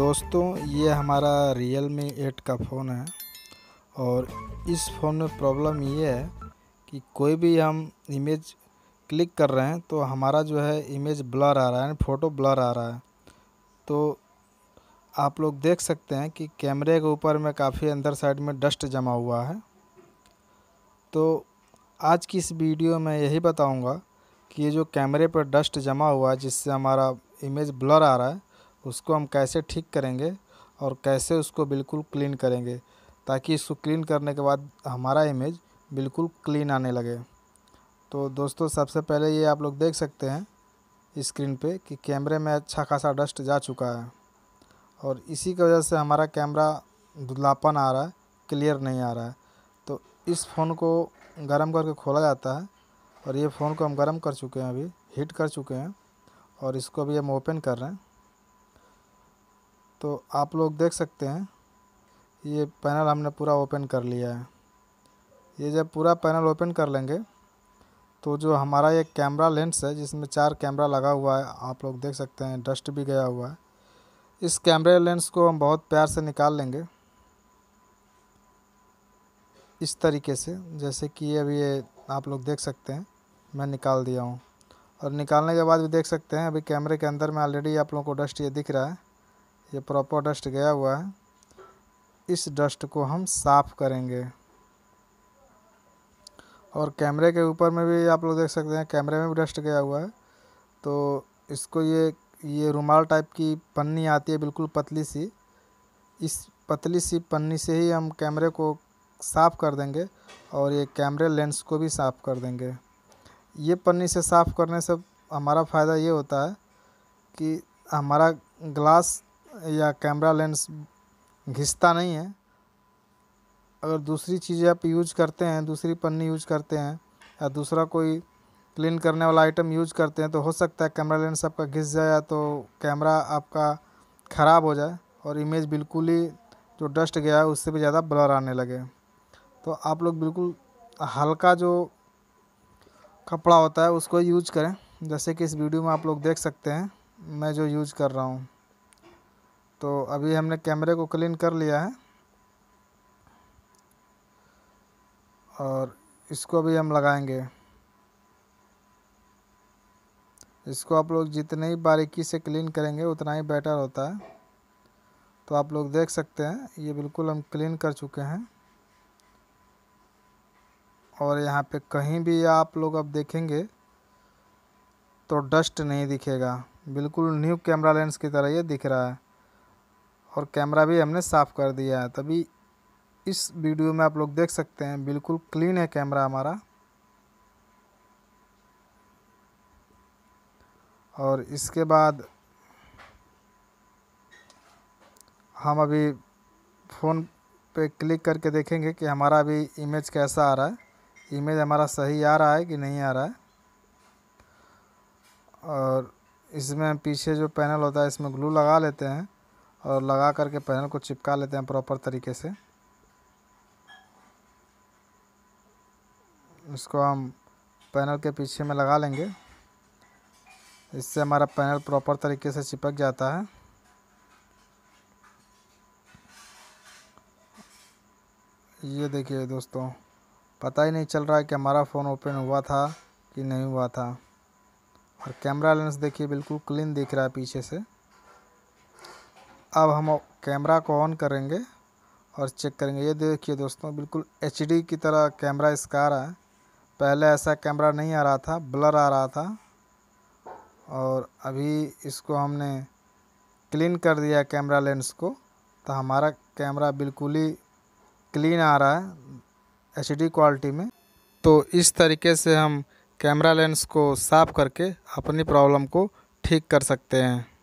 दोस्तों ये हमारा रियल मी एट का फ़ोन है और इस फ़ोन में प्रॉब्लम ये है कि कोई भी हम इमेज क्लिक कर रहे हैं तो हमारा जो है इमेज ब्लर आ रहा है फ़ोटो ब्लर आ रहा है तो आप लोग देख सकते हैं कि कैमरे के ऊपर में काफ़ी अंदर साइड में डस्ट जमा हुआ है तो आज की इस वीडियो में यही बताऊंगा कि ये जो कैमरे पर डस्ट जमा हुआ है जिससे हमारा इमेज ब्लर आ रहा है उसको हम कैसे ठीक करेंगे और कैसे उसको बिल्कुल क्लीन करेंगे ताकि इसको क्लीन करने के बाद हमारा इमेज बिल्कुल क्लीन आने लगे तो दोस्तों सबसे पहले ये आप लोग देख सकते हैं स्क्रीन पे कि कैमरे में अच्छा खासा डस्ट जा चुका है और इसी की वजह से हमारा कैमरा धुलापन आ रहा है क्लियर नहीं आ रहा है तो इस फ़ोन को गर्म करके खोला जाता है और ये फ़ोन को हम गर्म कर चुके हैं अभी हीट कर चुके हैं और इसको अभी हम ओपन कर रहे हैं तो आप लोग देख सकते हैं ये पैनल हमने पूरा ओपन कर लिया है ये जब पूरा पैनल ओपन कर लेंगे तो जो हमारा ये कैमरा लेंस है जिसमें चार कैमरा लगा हुआ है आप लोग देख सकते हैं डस्ट भी गया हुआ है इस कैमरे लेंस को हम बहुत प्यार से निकाल लेंगे इस तरीके से जैसे कि अभी ये आप लोग देख सकते हैं मैं निकाल दिया हूँ और निकालने के बाद भी देख सकते हैं अभी कैमरे के अंदर में ऑलरेडी आप लोगों को डस्ट ये दिख रहा है ये प्रॉपर डस्ट गया हुआ है इस डस्ट को हम साफ़ करेंगे और कैमरे के ऊपर में भी आप लोग देख सकते हैं कैमरे में भी डस्ट गया हुआ है तो इसको ये ये रुमाल टाइप की पन्नी आती है बिल्कुल पतली सी इस पतली सी पन्नी से ही हम कैमरे को साफ़ कर देंगे और ये कैमरे लेंस को भी साफ़ कर देंगे ये पन्नी से साफ़ करने से हमारा फ़ायदा ये होता है कि हमारा ग्लास या कैमरा लेंस घिसता नहीं है अगर दूसरी चीज़ें आप यूज करते हैं दूसरी पन्नी यूज करते हैं या दूसरा कोई क्लीन करने वाला आइटम यूज करते हैं तो हो सकता है कैमरा लेंस आपका घिस जाए तो कैमरा आपका ख़राब हो जाए और इमेज बिल्कुल ही जो डस्ट गया है उससे भी ज़्यादा ब्लर आने लगे तो आप लोग बिल्कुल हल्का जो कपड़ा होता है उसको यूज करें जैसे कि इस वीडियो में आप लोग देख सकते हैं मैं जो यूज कर रहा हूँ तो अभी हमने कैमरे को क्लीन कर लिया है और इसको भी हम लगाएंगे इसको आप लोग जितने ही बारीकी से क्लीन करेंगे उतना ही बेटर होता है तो आप लोग देख सकते हैं ये बिल्कुल हम क्लीन कर चुके हैं और यहाँ पे कहीं भी आप लोग अब देखेंगे तो डस्ट नहीं दिखेगा बिल्कुल न्यू कैमरा लेंस की तरह ये दिख रहा है और कैमरा भी हमने साफ़ कर दिया है तभी इस वीडियो में आप लोग देख सकते हैं बिल्कुल क्लीन है कैमरा हमारा और इसके बाद हम अभी फ़ोन पे क्लिक करके देखेंगे कि हमारा अभी इमेज कैसा आ रहा है इमेज हमारा सही आ रहा है कि नहीं आ रहा है और इसमें पीछे जो पैनल होता है इसमें ग्लू लगा लेते हैं और लगा करके पैनल को चिपका लेते हैं प्रॉपर तरीके से इसको हम पैनल के पीछे में लगा लेंगे इससे हमारा पैनल प्रॉपर तरीके से चिपक जाता है ये देखिए दोस्तों पता ही नहीं चल रहा है कि हमारा फ़ोन ओपन हुआ था कि नहीं हुआ था और कैमरा लेंस देखिए बिल्कुल क्लीन दिख रहा है पीछे से अब हम कैमरा को ऑन करेंगे और चेक करेंगे ये देखिए दोस्तों बिल्कुल एच की तरह कैमरा इसका आ रहा है पहले ऐसा कैमरा नहीं आ रहा था ब्लर आ रहा था और अभी इसको हमने क्लीन कर दिया कैमरा लेंस को तो हमारा कैमरा बिल्कुल ही क्लीन आ रहा है एच क्वालिटी में तो इस तरीके से हम कैमरा लेंस को साफ़ करके अपनी प्रॉब्लम को ठीक कर सकते हैं